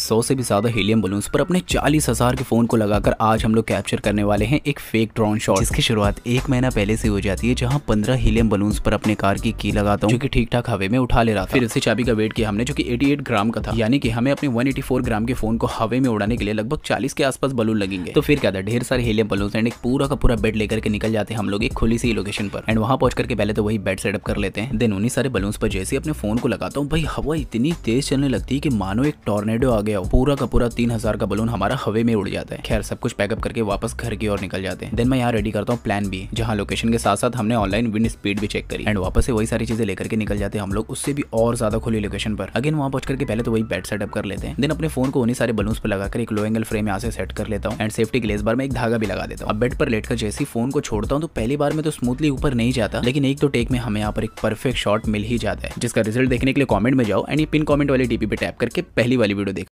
सौ से भी ज्यादा हीलियम बलून्स पर अपने चालीस हजार के फोन को लगाकर आज हम लोग कैप्चर करने वाले हैं एक फेक ड्रोन शॉट जिसकी शुरुआत एक महीना पहले से हो जाती है जहां पंद्रह हीलियम बलून्स पर अपने कार की की लगाता हूँ जो कि ठीक ठाक हवे में उठा ले रहा था फिर इसी चाबी का वेट किया हमने जो कि 88 ग्राम का था यानी कि हमें अपने वन ग्राम के फोन को हवे में उड़ाने के लिए लगभग चालीस के आसपास बलून लगेंगे तो फिर क्या था ढेर सारे हीलियम बलून एंड एक पूरा का पूरा बेड लेकर के निकल जाते हैं हम लोग एक खुली सी लोकेशन पर एंड वहाँ पहुंच करके पहले तो वही बेड सेटअप कर लेते हैं देन उन्हीं सारे बलून पर जैसे अपने फोन को लगाता हूँ भाई हवा इतनी तेज चलने लगती है की मानो एक टॉर्नेडो गया हो पूरा का पूरा तीन हजार का बलून हमारा हवे में उड़ जाता है खैर सब कुछ पैकअप करके वापस घर की ओर निकल जाते हैं देन मैं यहाँ रेडी करता हूँ प्लान भी जहाँ लोकेशन के साथ साथ हमने ऑनलाइन विंड स्पीड भी चेक करी एंड वापस से वही सारी चीजें लेकर के निकल जाते हैं हम लोग उससे भी और ज्यादा खुली लोकेशन पर अगेन वहाँ पहुंच करके पहले तो वही बेड सेटअप कर लेते हैं देन अपने फोन को उन्हीं सारे बलून पर लगाकर एक लो एंगल फ्रेम यहाँ से सेट कर लेता हूँ एंड सेफ्टी ग्लेस बार में एक धागा भी लगा देता हूँ अब बेड पर लेटकर जैसे फोन को छोड़ता हूँ तो पहली बार में तो स्मूथली ऊपर नहीं जाता लेकिन एक तो टेक में हमें यहाँ पर एक परफेक्ट शॉट मिल ही जाता है जिसका रिजल्ट देखने के लिए कॉमेंट में जाओ एंड ये पिन कॉमेंट वाली टीपी पे टैप करके पहली वाली वीडियो देखो